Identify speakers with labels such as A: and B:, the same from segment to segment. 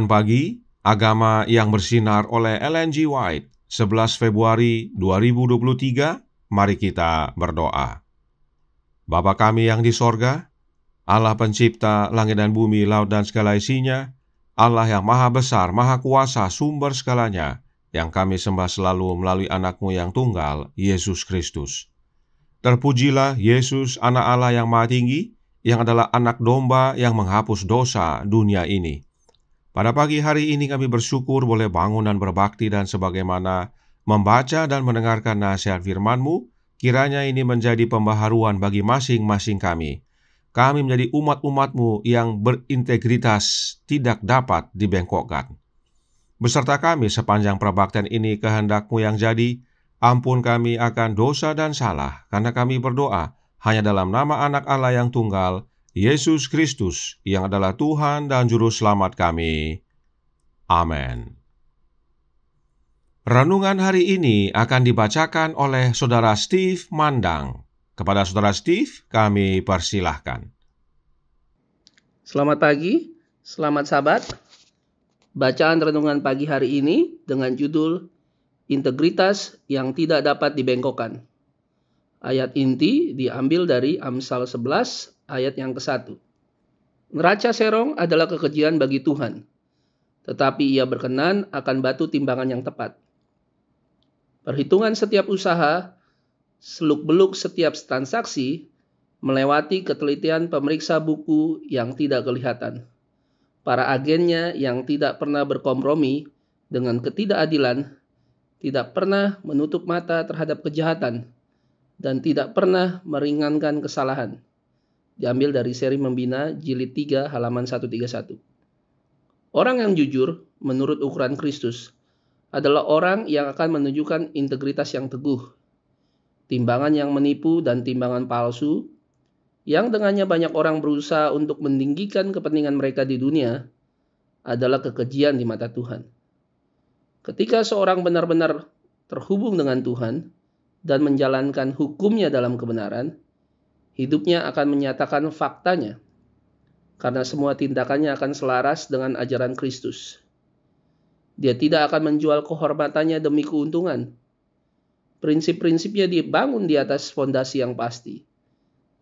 A: Renungan Pagi Agama yang bersinar oleh LNG White 11 Februari 2023 Mari kita berdoa Bapa kami yang di sorga Allah pencipta langit dan bumi, laut dan segala isinya Allah yang maha besar, maha kuasa, sumber segalanya yang kami sembah selalu melalui anakmu yang tunggal, Yesus Kristus. Terpujilah Yesus, anak Allah yang maha tinggi, yang adalah anak domba yang menghapus dosa dunia ini. Pada pagi hari ini kami bersyukur boleh bangun dan berbakti dan sebagaimana membaca dan mendengarkan nasihat firman-Mu, kiranya ini menjadi pembaharuan bagi masing-masing kami. Kami menjadi umat-umat-Mu yang berintegritas tidak dapat dibengkokkan. Beserta kami sepanjang perbaktian ini kehendak-Mu yang jadi, ampun kami akan dosa dan salah, karena kami berdoa hanya dalam nama anak Allah yang tunggal, Yesus Kristus, yang adalah Tuhan dan Juru Selamat kami. Amin. Renungan hari ini akan dibacakan oleh Saudara Steve Mandang. Kepada Saudara Steve, kami persilahkan.
B: Selamat pagi, selamat sabat. Bacaan renungan pagi hari ini dengan judul Integritas yang tidak dapat dibengkokkan. Ayat inti diambil dari Amsal 11 ayat yang ke-1. Neraca serong adalah kekejian bagi Tuhan, tetapi ia berkenan akan batu timbangan yang tepat. Perhitungan setiap usaha, seluk-beluk setiap transaksi, melewati ketelitian pemeriksa buku yang tidak kelihatan. Para agennya yang tidak pernah berkompromi dengan ketidakadilan, tidak pernah menutup mata terhadap kejahatan, dan tidak pernah meringankan kesalahan diambil dari seri Membina jilid 3 halaman 131. Orang yang jujur menurut ukuran Kristus adalah orang yang akan menunjukkan integritas yang teguh, timbangan yang menipu dan timbangan palsu, yang dengannya banyak orang berusaha untuk meninggikan kepentingan mereka di dunia, adalah kekejian di mata Tuhan. Ketika seorang benar-benar terhubung dengan Tuhan dan menjalankan hukumnya dalam kebenaran, Hidupnya akan menyatakan faktanya, karena semua tindakannya akan selaras dengan ajaran Kristus. Dia tidak akan menjual kehormatannya demi keuntungan. Prinsip-prinsipnya dibangun di atas fondasi yang pasti,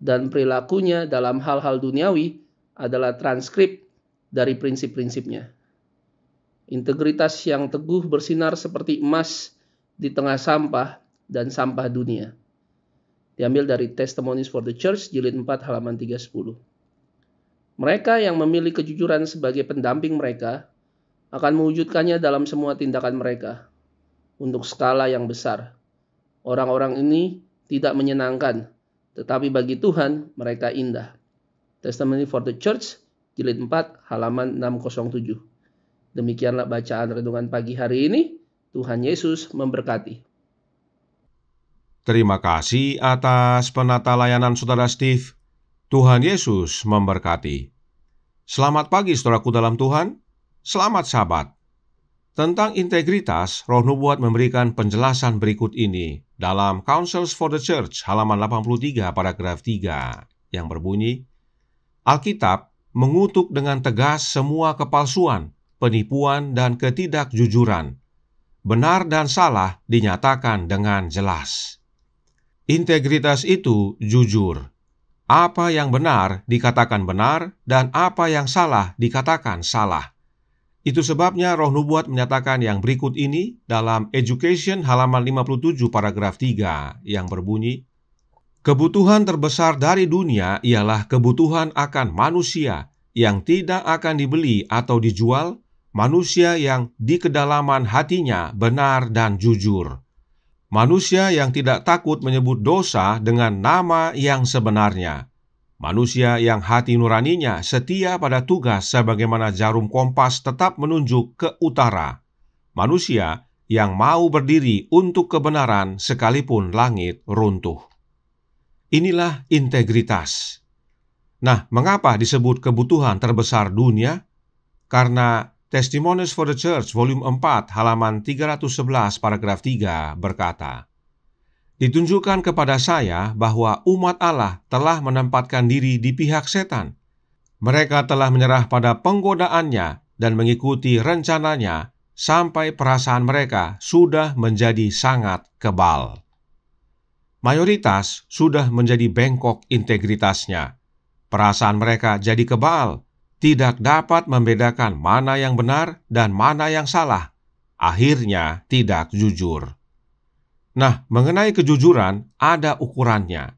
B: dan perilakunya dalam hal-hal duniawi adalah transkrip dari prinsip-prinsipnya. Integritas yang teguh bersinar seperti emas di tengah sampah dan sampah dunia. Diambil dari Testimonies for the Church, jilid 4, halaman 310. Mereka yang memilih kejujuran sebagai pendamping mereka akan mewujudkannya dalam semua tindakan mereka untuk skala yang besar. Orang-orang ini tidak menyenangkan, tetapi bagi Tuhan mereka indah. Testimony for the Church, jilid 4, halaman 607. Demikianlah bacaan renungan pagi hari ini. Tuhan Yesus memberkati.
A: Terima kasih atas penata layanan Saudara Steve. Tuhan Yesus memberkati. Selamat pagi saudaraku dalam Tuhan. Selamat sahabat. Tentang integritas, Roh Nubuat memberikan penjelasan berikut ini dalam Councils for the Church halaman 83 paragraf 3 yang berbunyi Alkitab mengutuk dengan tegas semua kepalsuan, penipuan dan ketidakjujuran. Benar dan salah dinyatakan dengan jelas. Integritas itu jujur. Apa yang benar dikatakan benar dan apa yang salah dikatakan salah. Itu sebabnya roh nubuat menyatakan yang berikut ini dalam Education halaman 57 paragraf 3 yang berbunyi Kebutuhan terbesar dari dunia ialah kebutuhan akan manusia yang tidak akan dibeli atau dijual, manusia yang di kedalaman hatinya benar dan jujur. Manusia yang tidak takut menyebut dosa dengan nama yang sebenarnya. Manusia yang hati nuraninya setia pada tugas sebagaimana jarum kompas tetap menunjuk ke utara. Manusia yang mau berdiri untuk kebenaran sekalipun langit runtuh. Inilah integritas. Nah, mengapa disebut kebutuhan terbesar dunia? Karena Testimonies for the Church, volume 4, halaman 311, paragraf 3, berkata, Ditunjukkan kepada saya bahwa umat Allah telah menempatkan diri di pihak setan. Mereka telah menyerah pada penggodaannya dan mengikuti rencananya sampai perasaan mereka sudah menjadi sangat kebal. Mayoritas sudah menjadi bengkok integritasnya. Perasaan mereka jadi kebal, tidak dapat membedakan mana yang benar dan mana yang salah, akhirnya tidak jujur. Nah, mengenai kejujuran, ada ukurannya.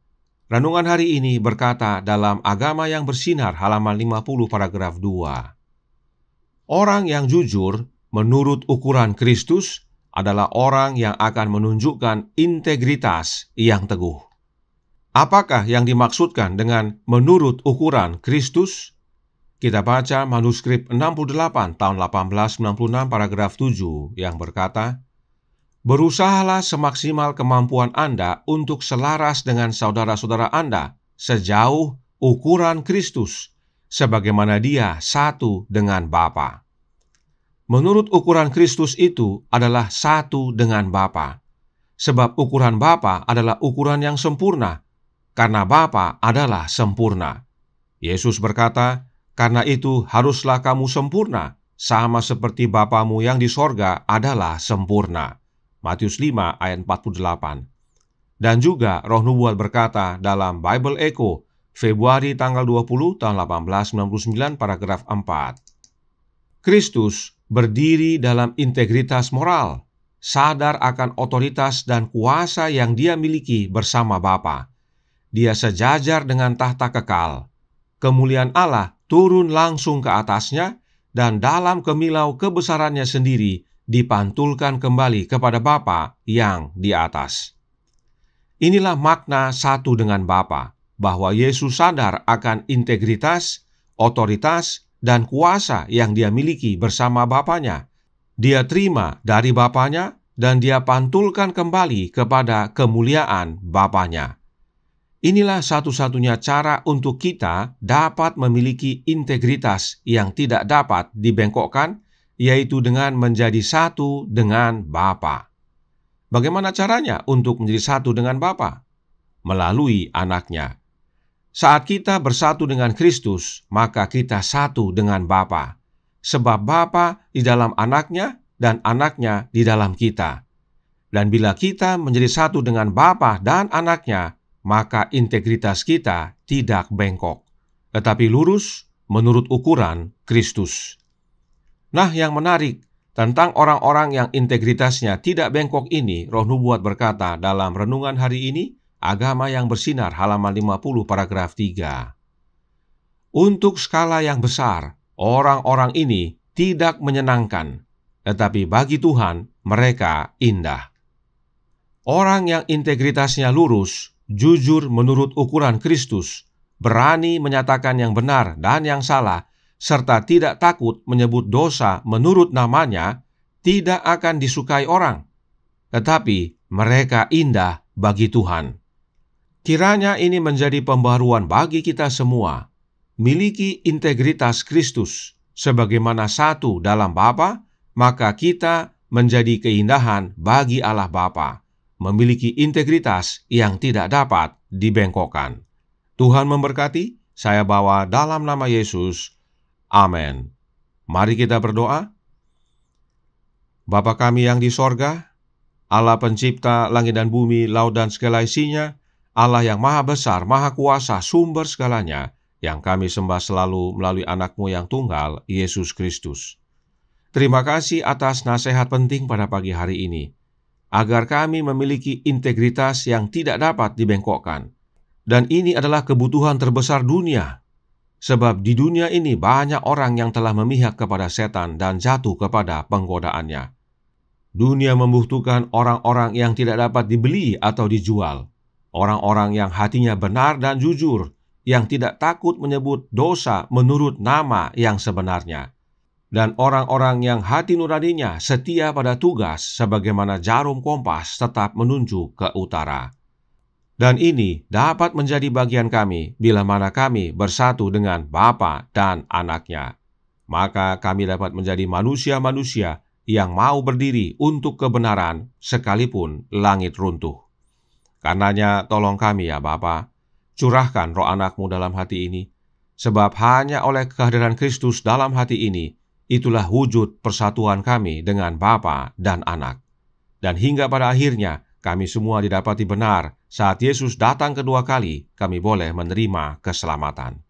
A: Renungan hari ini berkata dalam Agama yang Bersinar halaman 50 paragraf 2. Orang yang jujur menurut ukuran Kristus adalah orang yang akan menunjukkan integritas yang teguh. Apakah yang dimaksudkan dengan menurut ukuran Kristus? Kita baca manuskrip 68 tahun 1896 paragraf 7 yang berkata, Berusahalah semaksimal kemampuan Anda untuk selaras dengan saudara-saudara Anda sejauh ukuran Kristus, sebagaimana dia satu dengan Bapa. Menurut ukuran Kristus itu adalah satu dengan Bapa. Sebab ukuran Bapa adalah ukuran yang sempurna, karena Bapa adalah sempurna. Yesus berkata, karena itu haruslah kamu sempurna, sama seperti Bapamu yang di sorga adalah sempurna. Matius 5 ayat 48 Dan juga roh nubuat berkata dalam Bible Echo, Februari tanggal 20 tahun 1899 paragraf 4 Kristus berdiri dalam integritas moral, sadar akan otoritas dan kuasa yang dia miliki bersama Bapa. Dia sejajar dengan tahta kekal. Kemuliaan Allah turun langsung ke atasnya dan dalam kemilau kebesarannya sendiri dipantulkan kembali kepada Bapa yang di atas. Inilah makna satu dengan Bapa, bahwa Yesus sadar akan integritas, otoritas, dan kuasa yang dia miliki bersama Bapaknya. Dia terima dari Bapaknya dan dia pantulkan kembali kepada kemuliaan Bapaknya. Inilah satu-satunya cara untuk kita dapat memiliki integritas yang tidak dapat dibengkokkan, yaitu dengan menjadi satu dengan Bapa. Bagaimana caranya untuk menjadi satu dengan Bapa? Melalui anaknya. Saat kita bersatu dengan Kristus, maka kita satu dengan Bapa. Sebab Bapa di dalam anaknya dan anaknya di dalam kita. Dan bila kita menjadi satu dengan Bapa dan anaknya, maka integritas kita tidak bengkok, tetapi lurus menurut ukuran Kristus. Nah, yang menarik tentang orang-orang yang integritasnya tidak bengkok ini, Roh Nubuat berkata dalam renungan hari ini, Agama yang Bersinar halaman 50 paragraf 3. Untuk skala yang besar, orang-orang ini tidak menyenangkan, tetapi bagi Tuhan mereka indah. Orang yang integritasnya lurus jujur menurut ukuran Kristus, berani menyatakan yang benar dan yang salah, serta tidak takut menyebut dosa menurut namanya, tidak akan disukai orang, tetapi mereka indah bagi Tuhan. Kiranya ini menjadi pembaruan bagi kita semua. Miliki integritas Kristus sebagaimana satu dalam Bapa, maka kita menjadi keindahan bagi Allah Bapa memiliki integritas yang tidak dapat dibengkokkan. Tuhan memberkati, saya bawa dalam nama Yesus. Amin. Mari kita berdoa. Bapa kami yang di sorga, Allah pencipta langit dan bumi, laut dan segala isinya, Allah yang maha besar, maha kuasa, sumber segalanya, yang kami sembah selalu melalui anakmu yang tunggal, Yesus Kristus. Terima kasih atas nasihat penting pada pagi hari ini agar kami memiliki integritas yang tidak dapat dibengkokkan. Dan ini adalah kebutuhan terbesar dunia, sebab di dunia ini banyak orang yang telah memihak kepada setan dan jatuh kepada penggodaannya. Dunia membutuhkan orang-orang yang tidak dapat dibeli atau dijual, orang-orang yang hatinya benar dan jujur, yang tidak takut menyebut dosa menurut nama yang sebenarnya dan orang-orang yang hati nuraninya setia pada tugas sebagaimana jarum kompas tetap menunjuk ke utara. Dan ini dapat menjadi bagian kami bila mana kami bersatu dengan Bapa dan anaknya. Maka kami dapat menjadi manusia-manusia yang mau berdiri untuk kebenaran sekalipun langit runtuh. Karenanya tolong kami ya Bapa, curahkan roh anakmu dalam hati ini, sebab hanya oleh kehadiran Kristus dalam hati ini Itulah wujud persatuan kami dengan Bapa dan Anak. Dan hingga pada akhirnya kami semua didapati benar saat Yesus datang kedua kali, kami boleh menerima keselamatan.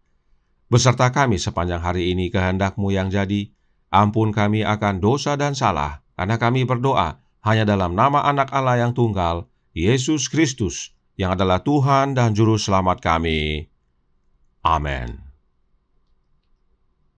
A: Beserta kami sepanjang hari ini kehendakmu yang jadi, ampun kami akan dosa dan salah, karena kami berdoa hanya dalam nama anak Allah yang tunggal, Yesus Kristus, yang adalah Tuhan dan Juru Selamat kami. Amin.